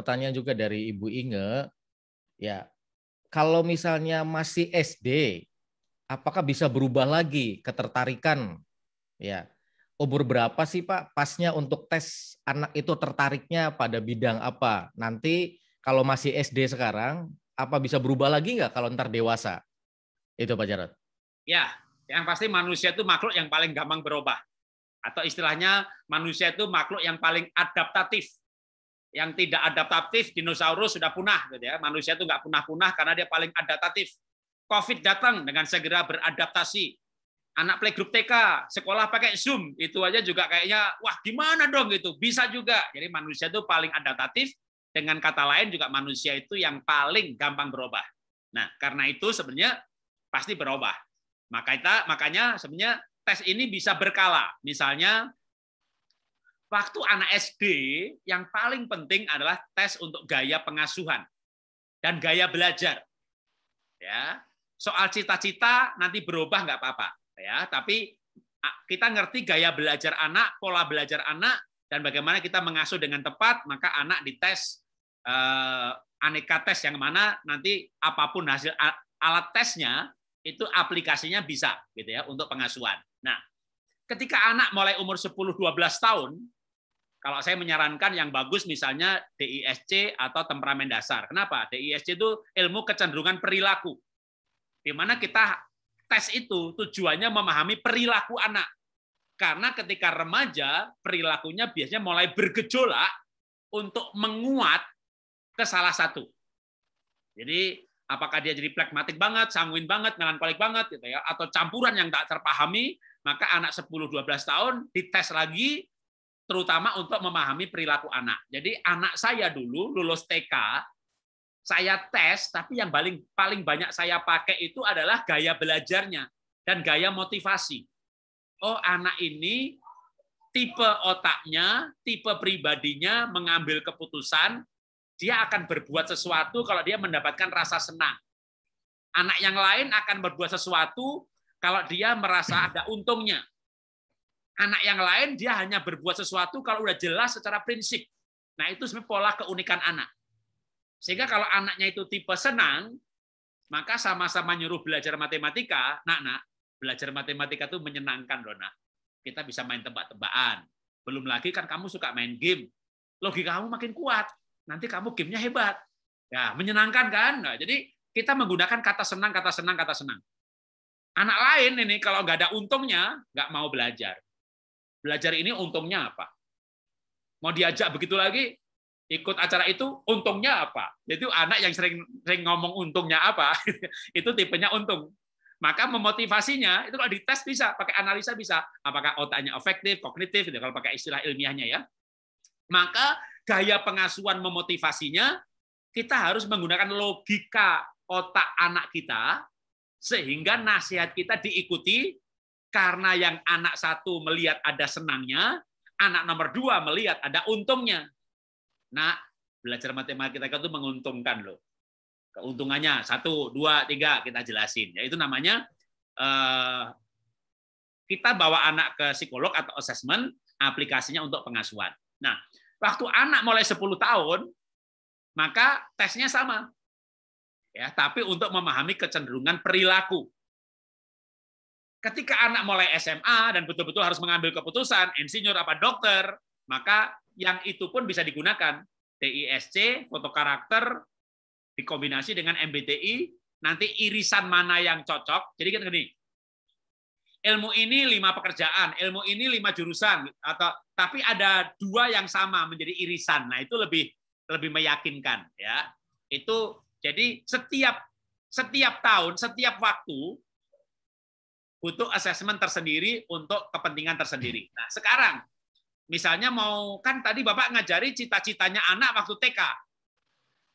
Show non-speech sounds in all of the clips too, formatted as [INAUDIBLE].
pertanyaan juga dari Ibu Inge, ya kalau misalnya masih SD, apakah bisa berubah lagi ketertarikan? Ya, umur berapa sih Pak pasnya untuk tes anak itu tertariknya pada bidang apa? Nanti kalau masih SD sekarang, apa bisa berubah lagi nggak kalau ntar dewasa? Itu Pak Jarod. Ya, yang pasti manusia itu makhluk yang paling gampang berubah. Atau istilahnya manusia itu makhluk yang paling adaptatif yang tidak adaptatif, dinosaurus sudah punah gitu ya. Manusia itu nggak punah-punah karena dia paling adaptatif. Covid datang dengan segera beradaptasi. Anak playgroup TK, sekolah pakai Zoom, itu aja juga kayaknya wah gimana dong gitu. Bisa juga. Jadi manusia itu paling adaptatif, dengan kata lain juga manusia itu yang paling gampang berubah. Nah, karena itu sebenarnya pasti berubah. Maka makanya sebenarnya tes ini bisa berkala. Misalnya Waktu anak SD, yang paling penting adalah tes untuk gaya pengasuhan dan gaya belajar. Ya, soal cita-cita nanti berubah nggak apa-apa, ya. Tapi kita ngerti gaya belajar anak, pola belajar anak, dan bagaimana kita mengasuh dengan tepat, maka anak dites eh, aneka tes yang mana nanti apapun hasil alat tesnya itu aplikasinya bisa gitu ya untuk pengasuhan. Nah, ketika anak mulai umur 10 12 tahun kalau saya menyarankan yang bagus misalnya DISC atau temperamen dasar. Kenapa? DISC itu ilmu kecenderungan perilaku. Di mana kita tes itu tujuannya memahami perilaku anak. Karena ketika remaja, perilakunya biasanya mulai bergejolak untuk menguat ke salah satu. Jadi apakah dia jadi plekmatik banget, sanguin banget, melankolik banget gitu ya, atau campuran yang tak terpahami, maka anak 10-12 tahun dites lagi terutama untuk memahami perilaku anak. Jadi anak saya dulu lulus TK, saya tes, tapi yang paling paling banyak saya pakai itu adalah gaya belajarnya dan gaya motivasi. Oh, anak ini tipe otaknya, tipe pribadinya mengambil keputusan, dia akan berbuat sesuatu kalau dia mendapatkan rasa senang. Anak yang lain akan berbuat sesuatu kalau dia merasa ada untungnya. Anak yang lain dia hanya berbuat sesuatu kalau udah jelas secara prinsip. Nah, itu sebenarnya pola keunikan anak. Sehingga kalau anaknya itu tipe senang, maka sama-sama nyuruh belajar matematika, nak, nak, belajar matematika itu menyenangkan loh, nak. Kita bisa main tebak-tebakan. Belum lagi kan kamu suka main game. Logika kamu makin kuat. Nanti kamu gamenya hebat. Ya, menyenangkan kan? Nah, jadi kita menggunakan kata senang, kata senang, kata senang. Anak lain ini kalau nggak ada untungnya, nggak mau belajar. Belajar ini untungnya apa? Mau diajak begitu lagi, ikut acara itu untungnya apa? Jadi anak yang sering, sering ngomong untungnya apa, [LAUGHS] itu tipenya untung. Maka memotivasinya, itu kalau dites bisa, pakai analisa bisa. Apakah otaknya efektif, kognitif, gitu, kalau pakai istilah ilmiahnya ya. Maka gaya pengasuhan memotivasinya, kita harus menggunakan logika otak anak kita sehingga nasihat kita diikuti karena yang anak satu melihat ada senangnya, anak nomor dua melihat ada untungnya. Nah, belajar matematika itu menguntungkan loh. Keuntungannya satu, dua, tiga kita jelasin. Ya, itu namanya eh, kita bawa anak ke psikolog atau assessment, aplikasinya untuk pengasuhan. Nah, waktu anak mulai 10 tahun, maka tesnya sama. Ya, tapi untuk memahami kecenderungan perilaku. Ketika anak mulai SMA dan betul-betul harus mengambil keputusan, insinyur apa dokter, maka yang itu pun bisa digunakan. TISC foto karakter, dikombinasi dengan MBTI, nanti irisan mana yang cocok. Jadi kita gini, ilmu ini lima pekerjaan, ilmu ini lima jurusan, atau tapi ada dua yang sama menjadi irisan. Nah itu lebih lebih meyakinkan ya. Itu jadi setiap setiap tahun, setiap waktu butuh asesmen tersendiri untuk kepentingan tersendiri. Nah, sekarang misalnya mau kan tadi Bapak ngajari cita-citanya anak waktu TK.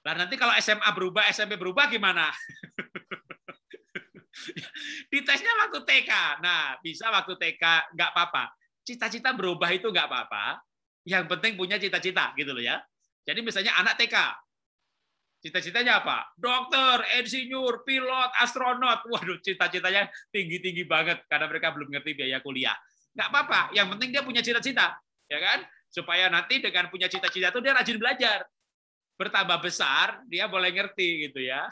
Nah nanti kalau SMA berubah, SMP berubah gimana? [LAUGHS] Ditesnya waktu TK. Nah, bisa waktu TK nggak apa-apa. Cita-cita berubah itu nggak apa-apa. Yang penting punya cita-cita gitu loh ya. Jadi misalnya anak TK, Cita-citanya apa? Dokter, insinyur, pilot, astronot. Waduh, cita-citanya tinggi-tinggi banget karena mereka belum ngerti biaya kuliah. Nggak apa-apa, yang penting dia punya cita-cita, ya kan? Supaya nanti dengan punya cita-cita itu dia rajin belajar. Bertambah besar, dia boleh ngerti gitu ya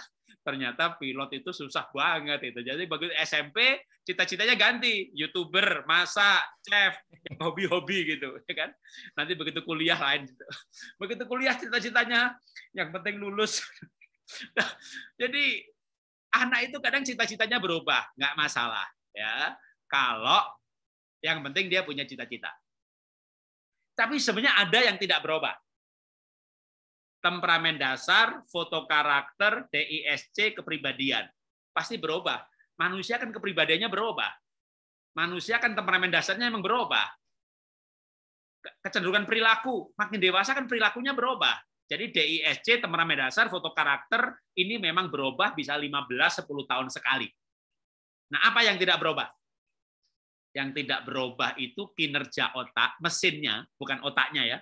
ternyata pilot itu susah banget itu. Jadi begitu SMP cita-citanya ganti, youtuber, masa chef, hobi-hobi gitu, ya kan? Nanti begitu kuliah lain gitu. Begitu kuliah cita-citanya yang penting lulus. Nah, [LAUGHS] jadi anak itu kadang cita-citanya berubah, nggak masalah ya. Kalau yang penting dia punya cita-cita. Tapi sebenarnya ada yang tidak berubah temperamen dasar, foto karakter, DISC, kepribadian. Pasti berubah. Manusia kan kepribadiannya berubah. Manusia kan temperamen dasarnya memang berubah. Kecenderungan perilaku, makin dewasa kan perilakunya berubah. Jadi DISC, temperamen dasar, foto karakter, ini memang berubah bisa 15-10 tahun sekali. Nah, apa yang tidak berubah? Yang tidak berubah itu kinerja otak, mesinnya, bukan otaknya ya.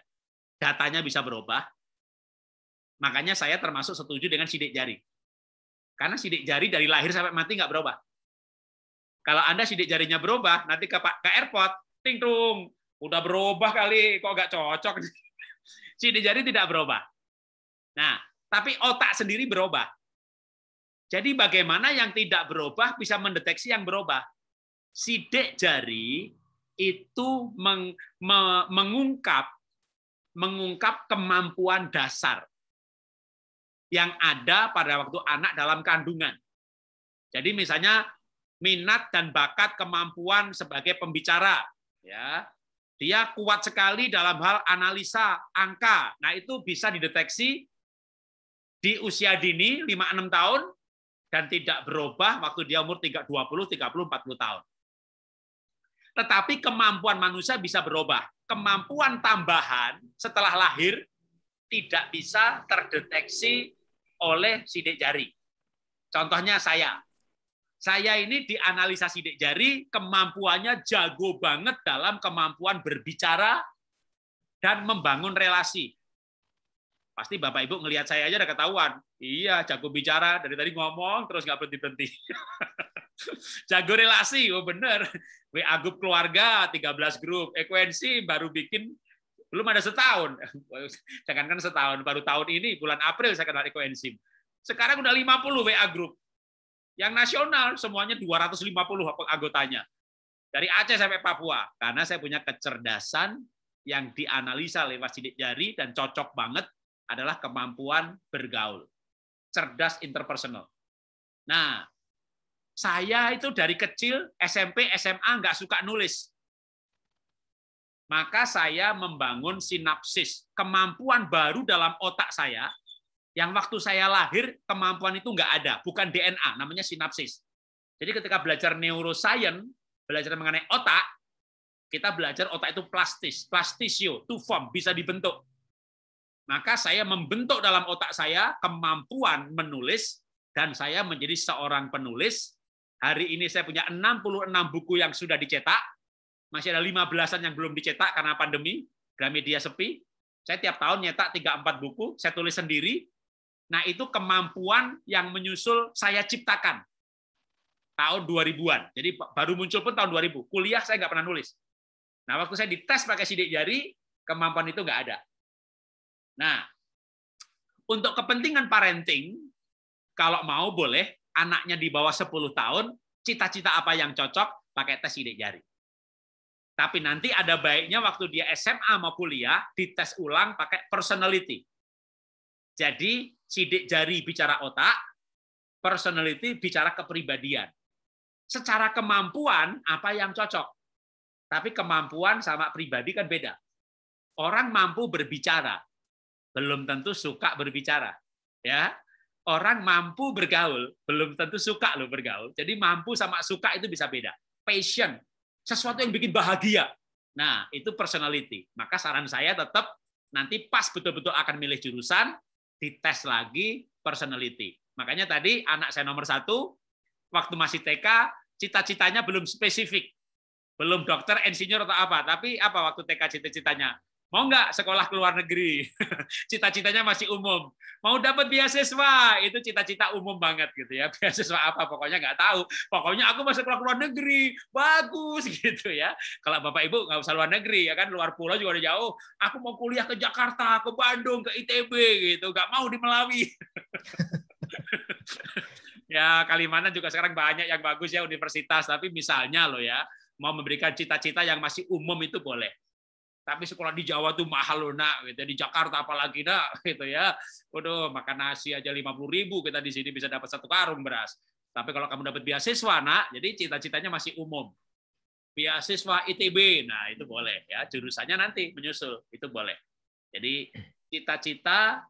Datanya bisa berubah, Makanya saya termasuk setuju dengan sidik jari. Karena sidik jari dari lahir sampai mati nggak berubah. Kalau Anda sidik jarinya berubah, nanti ke, ke airport, ting tung, udah berubah kali, kok nggak cocok. [LAUGHS] sidik jari tidak berubah. Nah, tapi otak sendiri berubah. Jadi bagaimana yang tidak berubah bisa mendeteksi yang berubah? Sidik jari itu mengungkap mengungkap kemampuan dasar yang ada pada waktu anak dalam kandungan. Jadi misalnya minat dan bakat kemampuan sebagai pembicara, ya. Dia kuat sekali dalam hal analisa angka. Nah, itu bisa dideteksi di usia dini 5-6 tahun dan tidak berubah waktu dia umur 3, 20, 30, 40 tahun. Tetapi kemampuan manusia bisa berubah. Kemampuan tambahan setelah lahir tidak bisa terdeteksi oleh sidik jari. Contohnya saya. Saya ini dianalisa sidik jari, kemampuannya jago banget dalam kemampuan berbicara dan membangun relasi. Pasti Bapak Ibu ngelihat saya aja udah ketahuan. Iya, jago bicara, dari tadi ngomong terus nggak berhenti-berhenti. [LAUGHS] jago relasi, oh bener. WA grup keluarga, 13 grup. Ekuensi baru bikin belum ada setahun. [LAUGHS] Jangankan setahun, baru tahun ini, bulan April saya kenal ekoenzim. Sekarang udah 50 WA Group. Yang nasional semuanya 250 anggotanya. Dari Aceh sampai Papua. Karena saya punya kecerdasan yang dianalisa lewat sidik jari dan cocok banget adalah kemampuan bergaul. Cerdas interpersonal. Nah, saya itu dari kecil SMP, SMA nggak suka nulis maka saya membangun sinapsis, kemampuan baru dalam otak saya yang waktu saya lahir kemampuan itu nggak ada, bukan DNA, namanya sinapsis. Jadi ketika belajar neuroscience, belajar mengenai otak, kita belajar otak itu plastis, plastisio, to form, bisa dibentuk. Maka saya membentuk dalam otak saya kemampuan menulis dan saya menjadi seorang penulis. Hari ini saya punya 66 buku yang sudah dicetak, masih ada lima belasan yang belum dicetak karena pandemi, Gramedia sepi. Saya tiap tahun nyetak 3 empat buku, saya tulis sendiri. Nah, itu kemampuan yang menyusul saya ciptakan tahun 2000-an. Jadi baru muncul pun tahun 2000. Kuliah saya nggak pernah nulis. Nah, waktu saya dites pakai sidik jari, kemampuan itu nggak ada. Nah, untuk kepentingan parenting, kalau mau boleh, anaknya di bawah 10 tahun, cita-cita apa yang cocok, pakai tes sidik jari. Tapi nanti ada baiknya waktu dia SMA mau kuliah, dites ulang pakai personality. Jadi sidik jari bicara otak, personality bicara kepribadian. Secara kemampuan, apa yang cocok? Tapi kemampuan sama pribadi kan beda. Orang mampu berbicara, belum tentu suka berbicara. ya Orang mampu bergaul, belum tentu suka loh bergaul. Jadi mampu sama suka itu bisa beda. Passion, sesuatu yang bikin bahagia. Nah, itu personality. Maka saran saya tetap nanti pas betul-betul akan milih jurusan, dites lagi personality. Makanya tadi anak saya nomor satu, waktu masih TK, cita-citanya belum spesifik. Belum dokter, insinyur, atau apa. Tapi apa waktu TK cita-citanya? Mau nggak sekolah ke luar negeri? [LAUGHS] Cita-citanya masih umum. Mau dapat beasiswa? Itu cita-cita umum banget gitu ya. [LAUGHS] Beasiswa apa? Pokoknya nggak tahu. Pokoknya aku mau sekolah ke luar negeri. Bagus [LAUGHS] gitu ya. Kalau Bapak Ibu nggak usah luar negeri ya kan. Luar pulau juga udah jauh. Aku mau kuliah ke Jakarta, ke Bandung, ke ITB gitu. Nggak mau di Melawi. ya Kalimantan juga sekarang banyak yang bagus ya universitas. Tapi misalnya loh ya mau memberikan cita-cita yang masih umum itu boleh tapi sekolah di Jawa tuh mahal loh nak gitu di Jakarta apalagi nak [LAUGHS] gitu ya waduh makan nasi aja lima puluh ribu kita di sini bisa dapat satu karung beras tapi kalau kamu dapat beasiswa nak jadi cita-citanya masih umum beasiswa ITB nah itu boleh ya jurusannya nanti menyusul itu boleh jadi cita-cita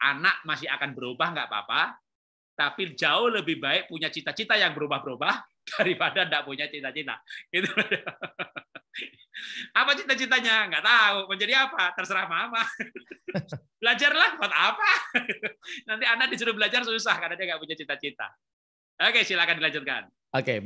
anak masih akan berubah nggak apa-apa tapi jauh lebih baik punya cita-cita yang berubah-berubah [LAUGHS] daripada tidak punya cita-cita gitu [LAUGHS] apa cita-citanya? Nggak tahu. menjadi apa? Terserah mama. [LAUGHS] Belajarlah buat apa? Nanti anak disuruh belajar susah karena dia nggak punya cita-cita. Oke, silakan dilanjutkan. Oke.